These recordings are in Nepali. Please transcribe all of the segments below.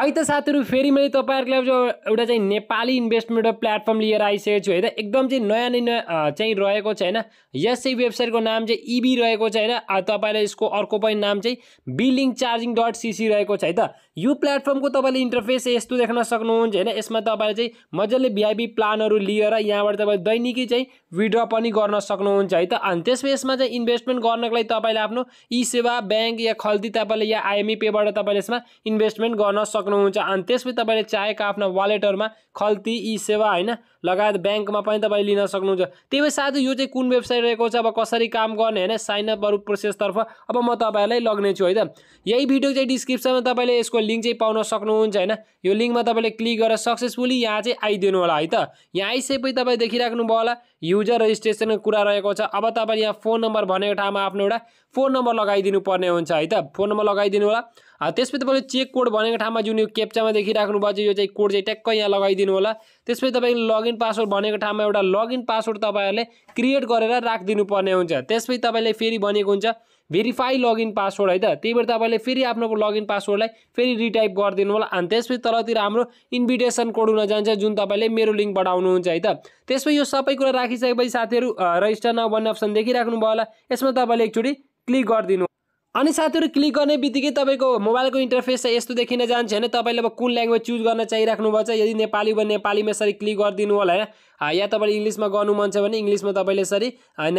है त साथीहरू फेरि मैले तपाईँहरूको एउटा चाहिँ नेपाली इन्भेस्टमेन्ट प्लेटफर्म लिएर आइसकेको छु है त एकदम चाहिँ नयाँ नै नयाँ चाहिँ रहेको छ होइन यसै वेबसाइटको नाम चाहिँ इबी e रहेको छ होइन तपाईँलाई यसको अर्को पनि नाम चाहिँ बिलिङ चार्जिङ डट सिसी रहेको छ है त यो प्लेटफर्मको तपाईँले इन्टरफेस यस्तो देख्न सक्नुहुन्छ होइन यसमा तपाईँले चाहिँ मजाले भिआइपी प्लानहरू लिएर यहाँबाट तपाईँ दैनिकी चाहिँ विड्र पनि गर्न सक्नुहुन्छ है त अनि त्यसमा यसमा चाहिँ इन्भेस्टमेन्ट गर्नको लागि तपाईँले आफ्नो ई सेवा ब्याङ्क या खल्ती तपाईँले या आइएमई पेबाट तपाईँले यसमा इन्भेस्टमेन्ट गर्न सक्नुहुन्छ अनि त्यसपछि तपाईँले चाहेको आफ्नो वालेटहरूमा खल्ती ई सेवा होइन लगायत ब्याङ्कमा पनि तपाईँ लिन सक्नुहुन्छ त्यही भएर साथै यो चाहिँ कुन वेबसाइट रहेको छ अब कसरी काम गर्ने होइन साइनअपहरू प्रोसेसतर्फ अब म तपाईँहरूलाई लग्ने छु है त यही भिडियो चाहिँ डिस्क्रिप्सनमा तपाईँले यसको लिङ्क चाहिँ पाउन सक्नुहुन्छ होइन यो लिङ्कमा तपाईँले क्लिक गरेर सक्सेसफुली यहाँ चाहिँ आइदिनु होला है त यहाँ आइसकेपछि तपाईँ देखिराख्नुभयो होला युजर रेजिस्ट्रेसनको कुरा रहेको छ अब तपाईँ यहाँ फोन नम्बर भनेको ठाउँमा आफ्नो एउटा फोन नम्बर लगाइदिनु पर्ने हुन्छ है त फोन नम्बर लगाइदिनु होला त्यसपछि तपाईँले चेक कोड भनेको ठाउँमा जुन यो क्याप्चामा भएको छ यो चाहिँ कोड चाहिँ ट्याक्कै यहाँ लगाइदिनु होला त्यसपछि तपाईँ लगइन पासवर्ड भनेको ठाउँमा एउटा लगइन पासवर्ड तपाईँहरूले क्रिएट गरेर राखिदिनु पर्ने हुन्छ त्यसपछि तपाईँले फेरि भनेको हुन्छ भेरिफाई लगइन पासवर्ड है त त्यही भएर तपाईँले फेरि आफ्नो लगइन पासवर्डलाई फेरि रिटाइप गरिदिनु होला अनि त्यसपछि तलतिर हाम्रो इन्भिटेसन कोड हुन जान्छ जुन तपाईँले मेरो लिङ्कबाट आउनुहुन्छ है त त्यसपछि यो सबै कुरा राखिसकेपछि साथीहरू रजिस्टर नाउ भन्ने अप्सन देखिराख्नु भयो होला यसमा तपाईँले एकचोटि क्लिक गरिदिनु अनि साथीहरू क्लिक गर्ने बित्तिकै तपाईँको मोबाइलको इन्टरफेस चाहिँ यस्तो देखिन जान्छ होइन तपाईँले अब कुन ल्याङ्ग्वेज चुज गर्न चाहिराख्नु भएको छ यदि नेपाली भयो नेपालीमा यसरी क्लिक गरिदिनु होला होइन या तपाईँले इङ्ग्लिसमा गर्नु मन छ भने इङ्ग्लिसमा तपाईँले यसरी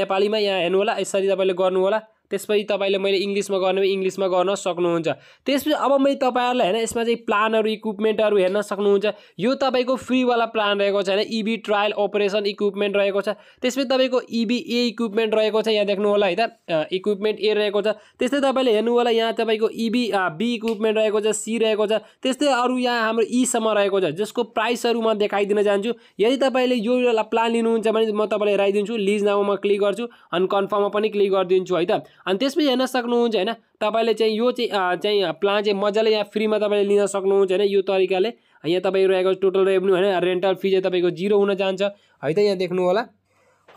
नेपालीमा यहाँ हेर्नु होला यसरी तपाईँले गर्नु होला त्यसपछि तपाईँले मैले इङ्ग्लिसमा गर्नु इङ्ग्लिसमा गर्न सक्नुहुन्छ त्यसपछि अब मैले तपाईँहरूलाई होइन यसमा चाहिँ प्लानहरू इक्विपमेन्टहरू हेर्न सक्नुहुन्छ यो तपाईँको फ्रीवाला प्लान रहेको छ होइन इबी ट्रायल अपरेसन इक्विपमेन्ट रहेको छ त्यसपछि तपाईँको इबी ए इक्विपमेन्ट रहेको छ यहाँ देख्नु होला है त इक्विपमेन्ट ए रहेको छ त्यस्तै तपाईँले हेर्नु होला यहाँ तपाईँको इबी बी इक्विपमेन्ट रहेको छ सी रहेको छ त्यस्तै अरू यहाँ हाम्रो ईसम्म रहेको छ जसको प्राइसहरू म देखाइदिन जान्छु यदि तपाईँले यो प्लान लिनुहुन्छ भने म तपाईँलाई हेराइदिन्छु लिज नाउमा क्लिक गर्छु अनि कन्फर्ममा पनि क्लिक गरिदिन्छु है त अनि त्यसपछि हेर्न सक्नुहुन्छ होइन तपाईँले चाहिँ यो चाहिँ चाहिँ प्लान चाहिँ मजाले यहाँ फ्रीमा तपाईँले लिन सक्नुहुन्छ होइन यो तरिकाले यहाँ तपाईँ रहेको टोटल रेभेन्यू होइन रेन्टल फी चाहिँ तपाईँको जिरो हुन जान्छ है त यहाँ देख्नु होला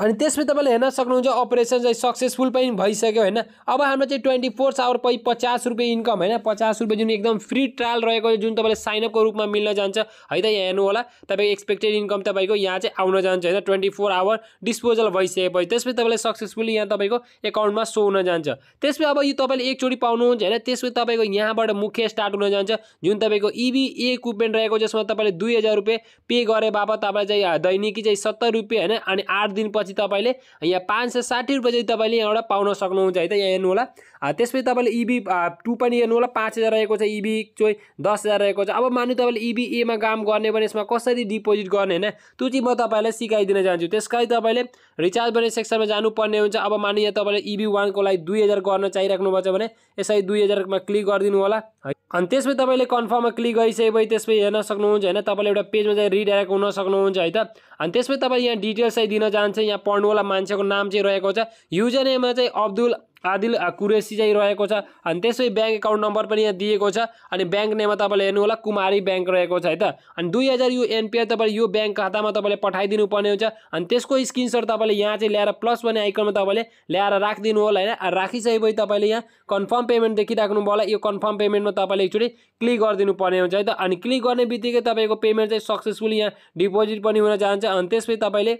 अनि त्यसपछि तपाईँले हेर्न सक्नुहुन्छ अपरेसन चाहिँ सक्सेसफुल पनि भइसक्यो होइन अब हाम्रो चाहिँ ट्वेन्टी फोर आवर पै पचास रुपियाँ इन्कम होइन पचास रुपियाँ जुन एकदम फ्री ट्रायल रहेको जुन तपाईँले साइनअपको रूपमा मिल्न जान्छ है त यहाँ हेर्नु होला तपाईँको एक्सपेक्टेड इन्कम तपाईँको यहाँ चाहिँ आउन जान्छ होइन ट्वेन्टी फोर आवर डिस्पोजल भइसकेपछि त्यसपछि तपाईँले सक्सेसफुली यहाँ तपाईँको एकाउन्टमा सो हुन जान्छ त्यसपछि अब यो तपाईँले एकचोटि पाउनुहुन्छ होइन त्यसपछि तपाईँको यहाँबाट मुख्य स्टार्ट हुन जान्छ जुन तपाईँको ए इक्विपमेन्ट रहेको जसमा तपाईँले दुई हजार रुपियाँ पे गरे बापत तपाईँलाई चाहिँ दैनिकी चाहिँ सत्तर रुपियाँ होइन अनि आठ दिनपछि त्यसपछि तपाईँले यहाँ पाँच सय साठी रुपियाँ चाहिँ तपाईँले यहाँबाट पाउन सक्नुहुन्छ है त यहाँ हेर्नु होला त्यसपछि तपाईँले इबी टू पनि हेर्नु होला पाँच हजार रहेको छ इबी चाहिँ दस हजार रहेको छ अब मान्नु तपाईँले इबी एमा काम गर्ने भने यसमा कसरी डिपोजिट गर्ने होइन त्यो चाहिँ म तपाईँलाई सिकाइदिन चाहन्छु त्यस कारण तपाईँले रिचार्ज भन्ने सेक्सनमा जानुपर्ने हुन्छ अब मान्नु यहाँ तपाईँले इबी वानको लागि दुई हजार गर्न भएको छ भने यसरी दुई हजारमा क्लिक गरिदिनु होला अनि त्यसपछि तपाईँले कन्फर्ममा क्लिक गरिसकेपछि त्यसपछि हेर्न सक्नुहुन्छ होइन तपाईँले एउटा पेजमा चाहिँ रिडाइरेक्ट हुन सक्नुहुन्छ है त अनि त्यसपछि तपाईँ यहाँ डिटेल्स चाहिँ दिन चाहन्छ यहाँ यहाँ पढ्नुवाला मान्छेको नाम चाहिँ रहेको छ युजर चाहिँ अब्दुल आदिल कुरेसी चाहिँ रहेको छ अनि त्यसै ब्याङ्क एकाउन्ट नम्बर पनि यहाँ दिएको छ अनि ब्याङ्क नेममा तपाईँले हेर्नु होला कुमारी ब्याङ्क रहेको छ है त अनि दुई हजार यो एनपिआई तपाईँले यो ब्याङ्क खातामा तपाईँले पठाइदिनु पर्ने हुन्छ अनि त्यसको स्क्रिनसट तपाईँले यहाँ चाहिँ ल्याएर प्लस भन्ने आइकनमा तपाईँले ल्याएर राखिदिनु होला होइन राखिसकेपछि तपाईँले यहाँ कन्फर्म पेमेन्ट देखिराख्नु भयो होला यो कन्फर्म पेमेन्टमा तपाईँले एकचोटि क्लिक गरिदिनु पर्ने हुन्छ है त अनि क्लिक गर्ने बित्तिकै तपाईँको पेमेन्ट चाहिँ सक्सेसफुली यहाँ डिपोजिट पनि हुन जान्छ अनि त्यसपछि तपाईँले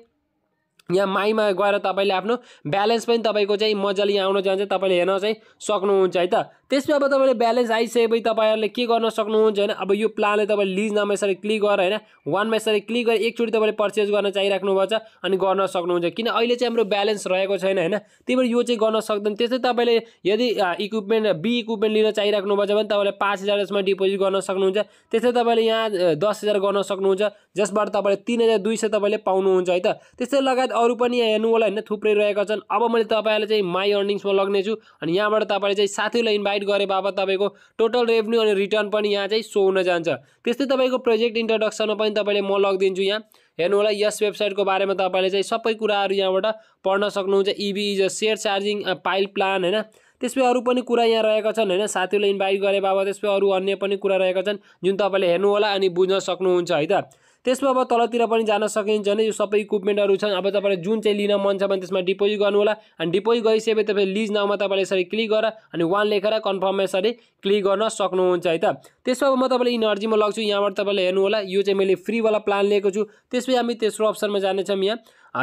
यहाँ माईमा गएर तपाईँले आफ्नो ब्यालेन्स पनि तपाईँको चाहिँ मजाले यहाँ आउन जान्छ तपाईँले हेर्न चाहिँ सक्नुहुन्छ है त त्यसमा अब तपाईँले ब्यालेन्स आइसकेपछि तपाईँहरूले के गर्न सक्नुहुन्छ होइन अब यो प्लानले तपाईँले लिज नम्बर यसरी क्लिक गरेर होइन वानमा यसरी क्लिक गरेर एकचोटि तपाईँले पर्चेज गर्न चाहिराख्नु भएको छ अनि गर्न सक्नुहुन्छ किन अहिले चाहिँ हाम्रो ब्यालेन्स रहेको छैन होइन त्यही भएर यो चाहिँ गर्न सक्दैन त्यस्तै तपाईँले यदि इक्विपमेन्ट बी इक्विपमेन्ट लिन चाहिराख्नु छ भने तपाईँले पाँच हजार यसमा डिपोजिट गर्न सक्नुहुन्छ त्यस्तै तपाईँले यहाँ दस हजार गर्न सक्नुहुन्छ जसबाट तपाईँले तिन हजार दुई सय तपाईँले पाउनुहुन्छ है त त्यस्तै लगायत अरू पनि यहाँ हेर्नु होला होइन थुप्रै रहेका छन् अब मैले तपाईँलाई चाहिँ माई अर्निङ्समा लग्नेछु अनि यहाँबाट तपाईँले चाहिँ साथीहरूलाई इन्भाइट गरे बापत तपाईँको टोटल रेभेन्यू अनि रिटर्न पनि यहाँ चाहिँ सो हुन जान्छ त्यस्तै तपाईँको प्रोजेक्ट इन्ट्रोडक्सनमा पनि तपाईँले म लगिदिन्छु यहाँ हेर्नु होला यस वेबसाइटको बारेमा तपाईँले चाहिँ सबै कुराहरू यहाँबाट पढ्न सक्नुहुन्छ EV is a share charging pile plan होइन त्यसपछि अरू पनि कुरा यहाँ रहेका छन् होइन साथीहरूले इन्भाइट गरे बाबत त्यसपछि अरू अन्य पनि कुरा रहेका छन् जुन तपाईँले हेर्नु होला अनि बुझ्न सक्नुहुन्छ है त त्यसमा अब तलतिर पनि जान सकिन्छ भने यो सबै इक्विपमेन्टहरू छन् अब तपाईँलाई जुन चाहिँ लिन मन छ भने त्यसमा डिपोजिट होला अनि डिपोजिट गरिसकेपछि तपाईँले लिज नाउँमा तपाईँले यसरी क्लिक गरेर अनि वान लेखेर कन्फर्म यसरी क्लिक गर्न सक्नुहुन्छ है त त्यसमा अब म तपाईँलाई इनर्जीमा लग्छु यहाँबाट तपाईँले होला यो चाहिँ मैले फ्रीवाला प्लान लिएको छु त्यसपछि हामी तेस्रो अप्सनमा जानेछौँ यहाँ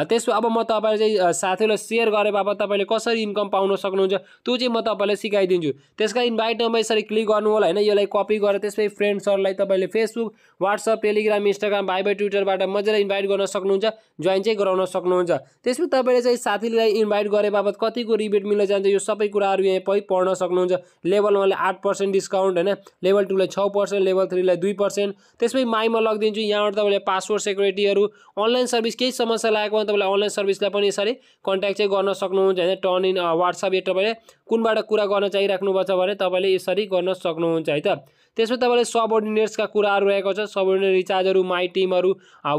त्यसो अब म तपाईँले चाहिँ साथीहरूलाई सेयर गरे बापत तपाईँले कसरी इन्कम पाउन सक्नुहुन्छ त्यो चाहिँ म तपाईँलाई सिकाइदिन्छु त्यसका इन्भाइट नम्बर यसरी क्लिक गर्नु होला होइन यसलाई कपी गरेर त्यसपछि फ्रेन्ड्सहरूलाई तपाईँले फेसबुक वाट्सएप टेलिग्राम इन्स्टाग्राम भाइ ट्विटरबाट मजाले इन्भाइट गर्न सक्नुहुन्छ जोइन चाहिँ गराउन सक्नुहुन्छ त्यसपछि तपाईँले चाहिँ साथीलाई इन्भाइट गरे बापत कतिको रिबेट मिल्न जान्छ यो सबै कुराहरू यहाँ पै पढ्न सक्नुहुन्छ लेभल वानलाई आठ पर्सेन्ट डिस्काउन्ट होइन लेभल टूलाई छ पर्सेन्ट लेभल थ्रीलाई दुई पर्सेन्ट त्यसपछि माइमा लगिदिन्छु यहाँबाट तपाईँले पासवर्ड सेक्युरिटीहरू अनलाइन सर्भिस केही समस्या लागेको साथमा तपाईँले अनलाइन सर्भिसलाई पनि यसरी कन्ट्याक्ट चाहिँ गर्न सक्नुहुन्छ होइन टर्न इन वाट्सएप यो तपाईँले कुनबाट कुरा गर्न छ भने तपाईँले यसरी गर्न सक्नुहुन्छ है त त्यसमा तपाईँले सबअर्डिनेट्सका कुराहरू रहेको छ सबअर्डिनेट रिचार्जहरू माई टिमहरू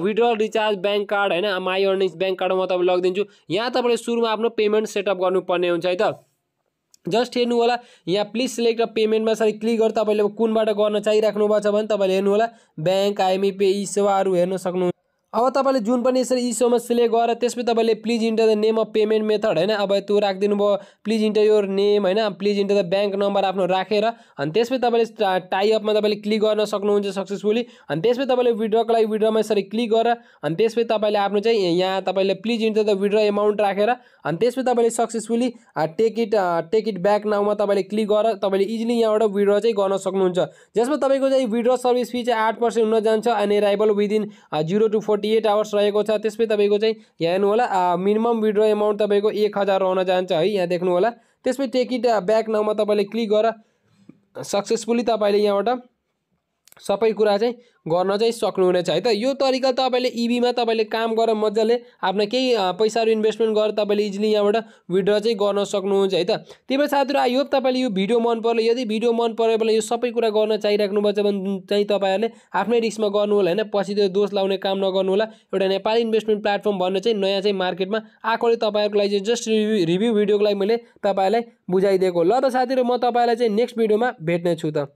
विड्रल रिचार्ज ब्याङ्क कार्ड होइन माई अर्निङ्स ब्याङ्क कार्ड म तपाईँलाई लगिदिन्छु यहाँ तपाईँले सुरुमा आफ्नो पेमेन्ट सेटअप गर्नुपर्ने हुन्छ है त जस्ट हेर्नु होला यहाँ प्लिज सिलेक्ट र पेमेन्टमा यसरी क्लिक गरेर तपाईँले कुनबाट गर्न चाहिराख्नु भएको छ भने तपाईँले हेर्नु होला ब्याङ्क आइएमइपे यी सेवाहरू हेर्न सक्नुहुन्छ अब तपाईँले जुन पनि यसरी इसोमा सिलेक्ट गरेर त्यसपछि तपाईँले please enter the name of payment method होइन अब त्यो राखिदिनु भयो प्लिज इन्टर योर नेम होइन please enter the bank number आफ्नो राखेर अनि त्यसपछि तपाईँले टाइअपमा तपाईँले क्लिक गर्न सक्नुहुन्छ सक्सेसफुली अनि त्यसपछि तपाईँले विड्रको लागि विड्रमा यसरी क्लिक गरेर अनि त्यसपछि तपाईँले आफ्नो चाहिँ यहाँ तपाईँले please enter the withdraw amount राखेर अनि त्यसपछि तपाईँले successfully take it take it back नाउमा तपाईँले क्लिक गरेर तपाईँले इजिली यहाँबाट विड्र चाहिँ गर्न सक्नुहुन्छ जसमा तपाईँको चाहिँ विड्रो सर्भिस फी चाहिँ आठ पर्सेन्ट हुन जान्छ अनि arrival within zero to forty forty eight hours रहेको छ त्यसपछि तपाईँको चाहिँ यहाँ हेर्नु होला मिनिमम विड्रो एमाउन्ट तपाईँको एक हजार रहन जान्छ है यहाँ देख्नु होला त्यसपछि टेकिट ब्याक नाउँमा तपाईँले क्लिक गरेर सक्सेसफुल्ली तपाईँले यहाँबाट सबै कुरा चाहिँ गर्न चाहिँ सक्नुहुनेछ है त यो तरिका तपाईँले इभीमा तपाईँले काम गरेर मजाले आफ्नो केही पैसाहरू इन्भेस्टमेन्ट गरेर तपाईँले इजिली यहाँबाट विड्र चाहिँ गर्न सक्नुहुन्छ है त त्यही भएर साथीहरू आई होप तपाईँले यो भिडियो मन पर्यो यदि भिडियो मन पऱ्यो भने यो सबै कुरा गर्न पर्छ भने चाहिँ तपाईँहरूले आफ्नै रिस्कमा गर्नु होला होइन पछि त्यो दोष लाउने काम नगर्नु होला एउटा नेपाली इन्भेस्टमेन्ट प्लेटफर्म भन्ने चाहिँ नयाँ चाहिँ मार्केटमा आएकोले तपाईँहरूको लागि चाहिँ जस्ट रिभ्यू रिभ्यू भिडियोको लागि मैले तपाईँलाई बुझाइदिएको ल त साथीहरू म तपाईँलाई चाहिँ नेक्स्ट भिडियोमा भेट्ने छु त